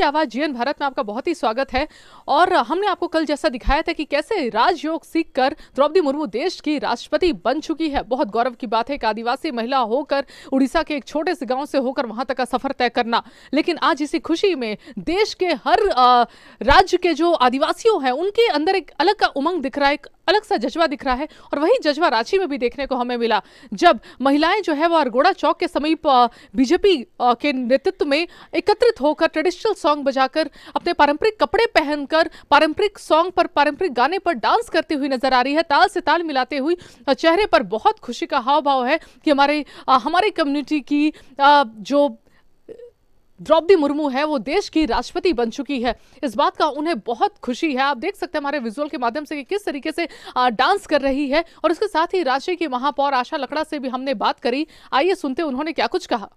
की आवाज़ जीएन भारत में आपका बहुत ही स्वागत है और हमने आपको कल जैसा दिखाया था कि कैसे राजयोग सीखकर द्रौपदी मुर्मू देश की राष्ट्रपति बन चुकी है बहुत गौरव की बात है एक आदिवासी महिला होकर उड़ीसा के एक छोटे से गांव से होकर वहां तक का सफर तय करना लेकिन आज इसी खुशी में देश के हर राज्य के जो आदिवासियों हैं उनके अंदर एक अलग का उमंग दिख रहा है एक अलग सा जज्बा दिख रहा है और वही जज्बा रांची में भी देखने को हमें मिला जब महिलाएं जो है वो अरगोड़ा चौक के समीप बीजेपी के नेतृत्व में एकत्रित होकर ट्रेडिशनल सॉन्ग बजाकर अपने पारंपरिक कपड़े पहनकर पारंपरिक सॉन्ग पर पारंपरिक गाने पर डांस करती हुई नजर आ रही है ताल से ताल मिलाते हुए चेहरे पर बहुत खुशी का हाव भाव है कि हमारे हमारे कम्युनिटी की जो द्रौपदी मुर्मू है वो देश की राष्ट्रपति बन चुकी है इस बात का उन्हें बहुत खुशी है आप देख सकते हैं हमारे विजुअल के माध्यम से कि किस तरीके से डांस कर रही है और उसके साथ ही रांची की महापौर आशा लकड़ा से भी हमने बात करी आइए सुनते उन्होंने क्या कुछ कहा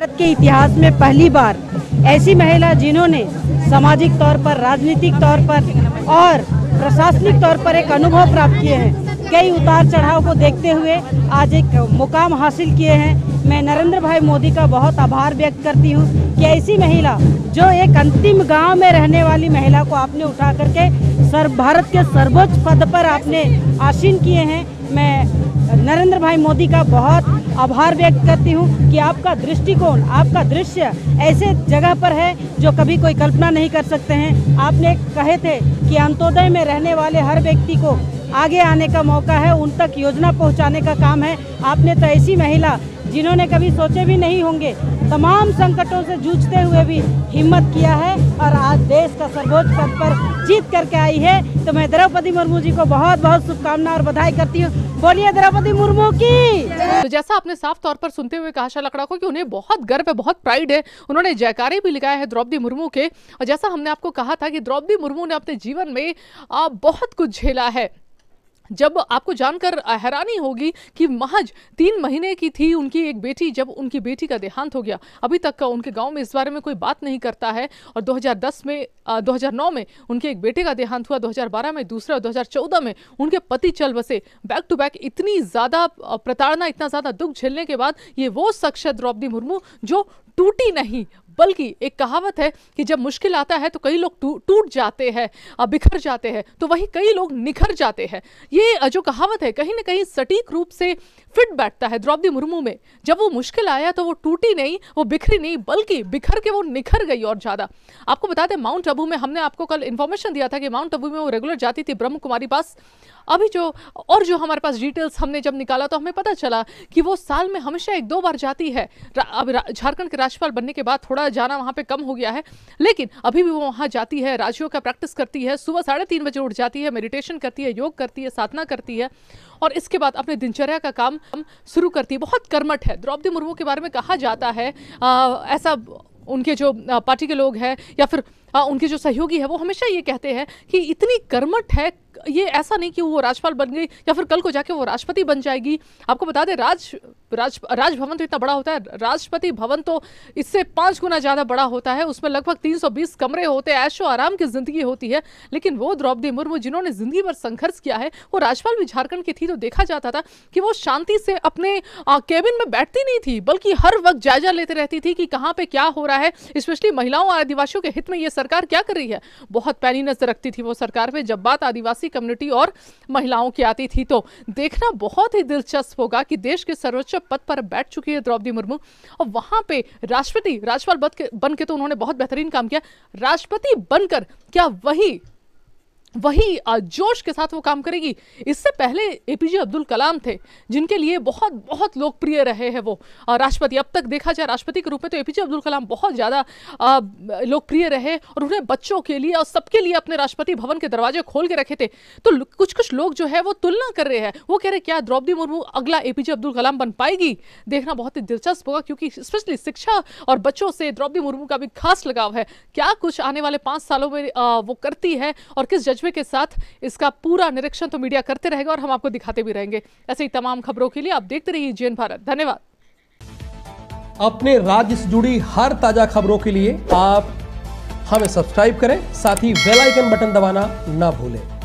भारत के इतिहास में पहली बार ऐसी महिला जिन्होंने सामाजिक तौर पर राजनीतिक तौर पर और प्रशासनिक तौर पर एक अनुभव प्राप्त किए हैं कई उतार चढ़ाव को देखते हुए आज एक मुकाम हासिल किए हैं मैं नरेंद्र भाई मोदी का बहुत आभार व्यक्त करती हूँ कि ऐसी महिला जो एक अंतिम गांव में रहने वाली महिला को आपने उठा करके सर्व भारत के सर्वोच्च पद पर आपने आसीन किए हैं मैं नरेंद्र भाई मोदी का बहुत आभार व्यक्त करती हूँ कि आपका दृष्टिकोण आपका दृश्य ऐसे जगह पर है जो कभी कोई कल्पना नहीं कर सकते हैं आपने कहे थे कि अंत्योदय में रहने वाले हर व्यक्ति को आगे आने का मौका है उन तक योजना पहुंचाने का काम है आपने तो ऐसी महिला जिन्होंने कभी सोचे भी नहीं होंगे तमाम संकटों से जूझते हुए भी हिम्मत किया है और आज देश का सर्वोच्च पद पर जीत करके आई है तो मैं द्रौपदी मुर्मू जी को बहुत बहुत शुभकामना और बधाई करती हूँ बोलिए द्रौपदी मुर्मू की तो जैसा आपने साफ तौर पर सुनते हुए कहा लकड़ा को कि उन्हें बहुत गर्व है बहुत प्राइड है उन्होंने जयकारे भी लगाए हैं द्रौपदी मुर्मू के और जैसा हमने आपको कहा था कि द्रौपदी मुर्मू ने अपने जीवन में बहुत कुछ झेला है जब आपको जानकर हैरानी होगी कि महज तीन महीने की थी उनकी एक बेटी जब उनकी बेटी का देहांत हो गया अभी तक का उनके गांव में इस बारे में कोई बात नहीं करता है और 2010 में आ, 2009 में उनके एक बेटे का देहांत हुआ 2012 में दूसरा और 2014 में उनके पति चल बसे बैक टू बैक इतनी ज़्यादा प्रताड़ना इतना ज़्यादा दुख झेलने के बाद ये वो शख्स है द्रौपदी मुर्मू जो टूटी नहीं बल्कि एक कहावत है कि जब मुश्किल आता है तो कई लोग टूट जाते हैं बिखर जाते हैं तो वही कई लोग निखर जाते हैं ये जो कहावत है कहीं ना कहीं सटीक रूप से फिट बैठता है द्रौपदी मुर्मू में जब वो मुश्किल आया तो वो टूटी नहीं वो बिखरी नहीं बल्कि बिखर के वो निखर गई और ज़्यादा आपको बता दें माउंट अबू में हमने आपको कल इन्फॉर्मेशन दिया था कि माउंट अबू में वो रेगुलर जाती थी ब्रह्म कुमारी पास अभी जो और जो हमारे पास डिटेल्स हमने जब निकाला तो हमें पता चला कि वो साल में हमेशा एक दो बार जाती है अब झारखंड के राज्यपाल बनने के बाद थोड़ा जाना वहाँ पे कम हो गया है लेकिन अभी भी वो वहाँ जाती है राजयोग का प्रैक्टिस करती है सुबह साढ़े तीन बजे उठ जाती है मेडिटेशन करती है योग करती है साधना करती है और इसके बाद अपने दिनचर्या का काम शुरू करती है बहुत कर्मठ है द्रौपदी मुर्मू के बारे में कहा जाता है आ, ऐसा उनके जो पार्टी के लोग हैं या फिर उनके जो सहयोगी है वो हमेशा ये कहते हैं कि इतनी कर्मठ है ये ऐसा नहीं कि वो राज्यपाल बन गई या फिर कल को जाके वो राष्ट्रपति बन जाएगी आपको बता दें राज राज राजभवन तो इतना बड़ा होता है राष्ट्रपति भवन तो इससे पाँच गुना ज़्यादा बड़ा होता है उसमें लगभग 320 कमरे होते हैं ऐशो आराम की ज़िंदगी होती है लेकिन वो द्रौपदी मुर्मू जिन्होंने ज़िंदगी भर संघर्ष किया है वो राज्यपाल भी झारखंड की थी तो देखा जाता था कि वो शांति से अपने केबिन में बैठती नहीं थी बल्कि हर वक्त जायजा लेते रहती थी कि कहाँ पर क्या हो रहा है स्पेशली महिलाओं और आदिवासियों के हित में ये सरकार क्या कर रही है बहुत पैनी नजर रखती थी वो सरकार पर जब बात आदिवासी कम्युनिटी और महिलाओं की आती थी तो देखना बहुत ही दिलचस्प होगा कि देश के सर्वोच्च पद पर बैठ चुकी है द्रौपदी मुर्मू और वहां पे राष्ट्रपति राज्यपाल बन के तो उन्होंने बहुत बेहतरीन काम किया राष्ट्रपति बनकर क्या वही वही जोश के साथ वो काम करेगी इससे पहले एपीजे अब्दुल कलाम थे जिनके लिए बहुत बहुत लोकप्रिय रहे हैं वो राष्ट्रपति अब तक देखा जाए राष्ट्रपति के रूप में तो एपीजे अब्दुल कलाम बहुत ज़्यादा लोकप्रिय रहे और उन्हें बच्चों के लिए और सबके लिए अपने राष्ट्रपति भवन के दरवाजे खोल के रखे थे तो कुछ कुछ लोग जो है वो तुलना कर रहे हैं वो कह रहे क्या द्रौपदी मुर्मू अगला एपीजे अब्दुल कलाम बन पाएगी देखना बहुत ही दिलचस्प होगा क्योंकि स्पेशली शिक्षा और बच्चों से द्रौपदी मुर्मू का भी खास लगाव है क्या कुछ आने वाले पाँच सालों में वो करती है और किस जज तजर्बे के साथ इसका पूरा निरीक्षण तो मीडिया करते रहेगा और हम आपको दिखाते भी रहेंगे ऐसे ही तमाम खबरों के लिए आप देखते रहिए जीएन भारत धन्यवाद अपने राज्य से जुड़ी हर ताजा खबरों के लिए आप हमें सब्सक्राइब करें साथ ही बेल आइकन बटन दबाना ना भूलें